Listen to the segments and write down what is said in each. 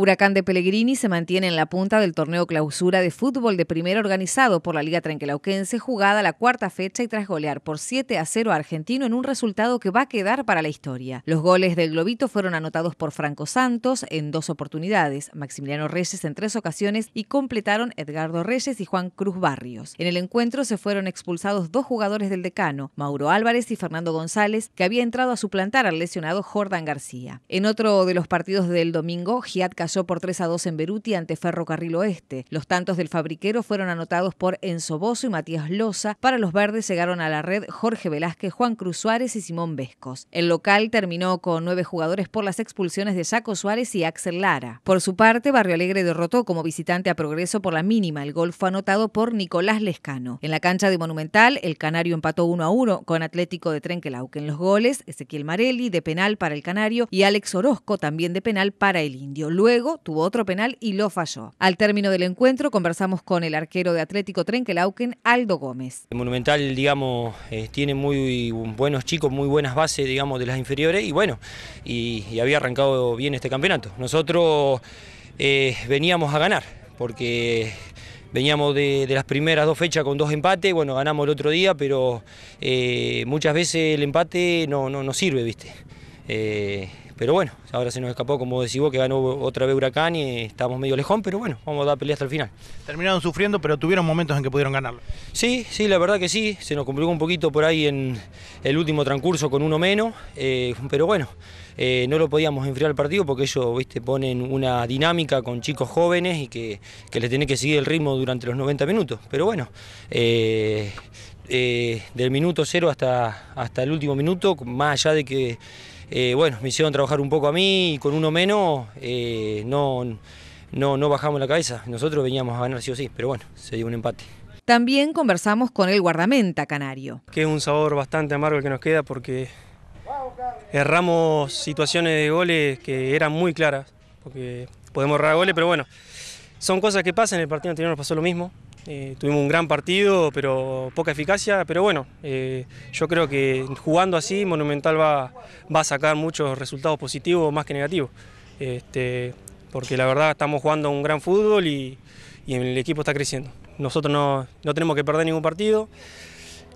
Huracán de Pellegrini se mantiene en la punta del torneo clausura de fútbol de primera organizado por la Liga Tranquilauquense, jugada la cuarta fecha y tras golear por 7 a 0 a Argentino en un resultado que va a quedar para la historia. Los goles del Globito fueron anotados por Franco Santos en dos oportunidades, Maximiliano Reyes en tres ocasiones y completaron Edgardo Reyes y Juan Cruz Barrios. En el encuentro se fueron expulsados dos jugadores del decano, Mauro Álvarez y Fernando González, que había entrado a suplantar al lesionado Jordan García. En otro de los partidos del domingo, Giat pasó por 3 a 2 en Beruti ante Ferrocarril Oeste. Los tantos del fabriquero fueron anotados por Enzo Bozo y Matías Loza. Para los verdes llegaron a la red Jorge Velázquez, Juan Cruz Suárez y Simón Vescos. El local terminó con nueve jugadores por las expulsiones de Jaco Suárez y Axel Lara. Por su parte, Barrio Alegre derrotó como visitante a Progreso por la mínima. El gol fue anotado por Nicolás Lescano. En la cancha de Monumental, el Canario empató 1 a 1 con Atlético de Trenquelauque. En los goles, Ezequiel Marelli de penal para el Canario y Alex Orozco también de penal para el Indio. Luego tuvo otro penal y lo falló. Al término del encuentro conversamos con el arquero de Atlético Trenkelauken, Aldo Gómez. El Monumental, digamos, eh, tiene muy buenos chicos, muy buenas bases, digamos, de las inferiores y bueno, y, había arrancado bien este campeonato. Nosotros eh, veníamos a ganar porque veníamos de, las primeras dos fechas con dos empates, bueno, ganamos el otro día, pero eh, muchas veces el empate no, no, sirve, ¿viste? Pero bueno, ahora se nos escapó, como decís vos, que ganó otra vez Huracán y estamos medio lejón, pero bueno, vamos a dar pelea hasta el final. Terminaron sufriendo, pero tuvieron momentos en que pudieron ganarlo. Sí, sí, la verdad que sí, se nos complicó un poquito por ahí en el último transcurso con uno menos, eh, pero bueno, eh, no lo podíamos enfriar el partido porque ellos, viste, ponen una dinámica con chicos jóvenes y que, que les tenés que seguir el ritmo durante los 90 minutos. Pero bueno, eh, del minuto cero hasta, hasta el último minuto, más allá de que eh, bueno, me hicieron trabajar un poco a mí y con uno menos eh, no, no, bajamos la cabeza. Nosotros veníamos a ganar sí o sí, pero bueno, se dio un empate. También conversamos con el guardamenta canario. Que es un sabor bastante amargo el que nos queda porque erramos situaciones de goles que eran muy claras, porque podemos errar goles, pero bueno, son cosas que pasan, en el partido anterior nos pasó lo mismo, eh, tuvimos un gran partido, pero poca eficacia. Pero bueno, eh, yo creo que jugando así, Monumental va, va a sacar muchos resultados positivos más que negativos. Este, porque la verdad estamos jugando un gran fútbol y, el equipo está creciendo. Nosotros no, tenemos que perder ningún partido.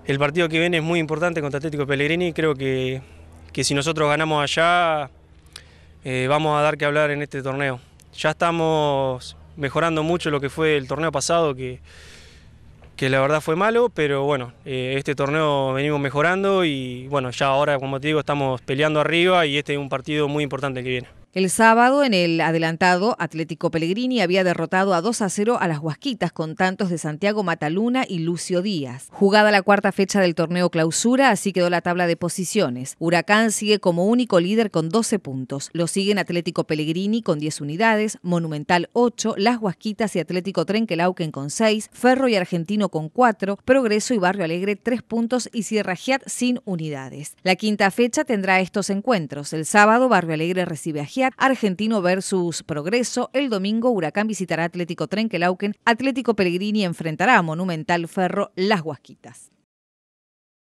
El partido que viene es muy importante contra Atlético Pellegrini. Creo que, si nosotros ganamos allá, eh, vamos a dar que hablar en este torneo. Ya estamos mejorando mucho lo que fue el torneo pasado, que, que la verdad fue malo, pero bueno, eh, este torneo venimos mejorando y bueno, ya ahora, como te digo, estamos peleando arriba y este es un partido muy importante que viene. El sábado, en el adelantado, Atlético Pellegrini había derrotado a 2 a 0 a las Huasquitas con tantos de Santiago Mataluna y Lucio Díaz. Jugada la cuarta fecha del torneo clausura, así quedó la tabla de posiciones. Huracán sigue como único líder con 12 puntos. Lo siguen Atlético Pellegrini con 10 unidades, Monumental 8, Las Huasquitas y Atlético Trenquelauquen con 6, Ferro y Argentino con 4, Progreso y Barrio Alegre 3 puntos y Sierra Giat sin unidades. La quinta fecha tendrá estos encuentros. El sábado, Barrio Alegre recibe a Giat Argentino versus Progreso. El domingo Huracán visitará Atlético Trenkelauken Atlético Pellegrini enfrentará a Monumental Ferro Las Huasquitas.